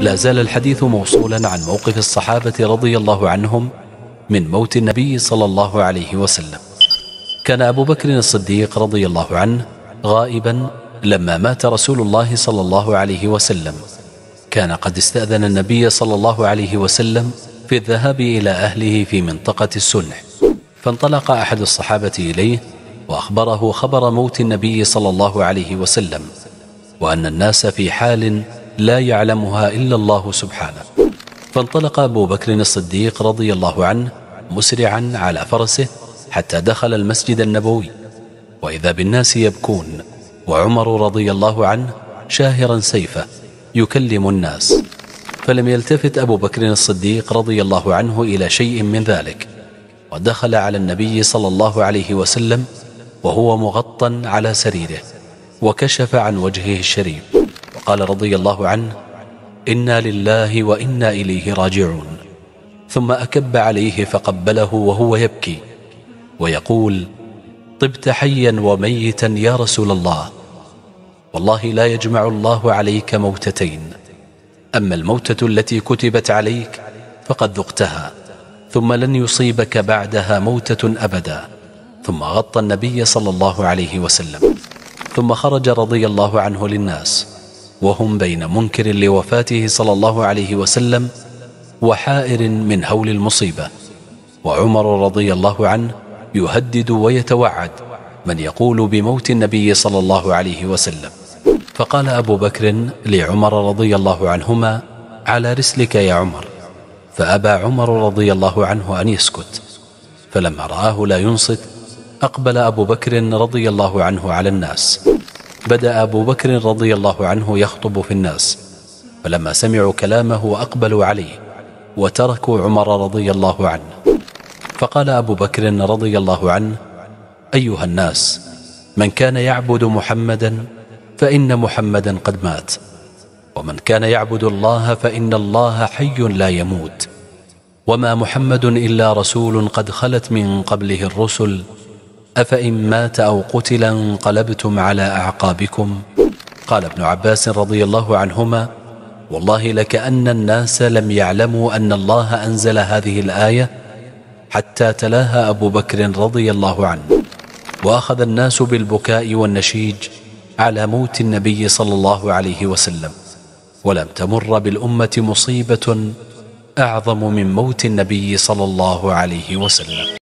لا زال الحديث موصولا عن موقف الصحابة رضي الله عنهم من موت النبي صلى الله عليه وسلم كان أبو بكر الصديق رضي الله عنه غائبا لما مات رسول الله صلى الله عليه وسلم كان قد استأذن النبي صلى الله عليه وسلم في الذهاب إلى أهله في منطقة السنح فانطلق أحد الصحابة إليه وأخبره خبر موت النبي صلى الله عليه وسلم وأن الناس في حال لا يعلمها إلا الله سبحانه فانطلق أبو بكر الصديق رضي الله عنه مسرعا على فرسه حتى دخل المسجد النبوي وإذا بالناس يبكون وعمر رضي الله عنه شاهرا سيفه يكلم الناس فلم يلتفت أبو بكر الصديق رضي الله عنه إلى شيء من ذلك ودخل على النبي صلى الله عليه وسلم وهو مغطى على سريره وكشف عن وجهه الشريف قال رضي الله عنه إنا لله وإنا إليه راجعون ثم أكب عليه فقبله وهو يبكي ويقول طبت حيا وميتا يا رسول الله والله لا يجمع الله عليك موتتين أما الموتة التي كتبت عليك فقد ذقتها ثم لن يصيبك بعدها موتة أبدا ثم غطى النبي صلى الله عليه وسلم ثم خرج رضي الله عنه للناس وهم بين منكر لوفاته صلى الله عليه وسلم وحائر من هول المصيبة وعمر رضي الله عنه يهدد ويتوعد من يقول بموت النبي صلى الله عليه وسلم فقال أبو بكر لعمر رضي الله عنهما على رسلك يا عمر فأبى عمر رضي الله عنه أن يسكت فلما رآه لا ينصت أقبل أبو بكر رضي الله عنه على الناس بدأ أبو بكر رضي الله عنه يخطب في الناس فلما سمعوا كلامه اقبلوا عليه وتركوا عمر رضي الله عنه فقال أبو بكر رضي الله عنه أيها الناس من كان يعبد محمدا فإن محمدا قد مات ومن كان يعبد الله فإن الله حي لا يموت وما محمد إلا رسول قد خلت من قبله الرسل أفإن مات أو قتل انقلبتم على أعقابكم قال ابن عباس رضي الله عنهما والله لكأن الناس لم يعلموا أن الله أنزل هذه الآية حتى تلاها أبو بكر رضي الله عنه وأخذ الناس بالبكاء والنشيج على موت النبي صلى الله عليه وسلم ولم تمر بالأمة مصيبة أعظم من موت النبي صلى الله عليه وسلم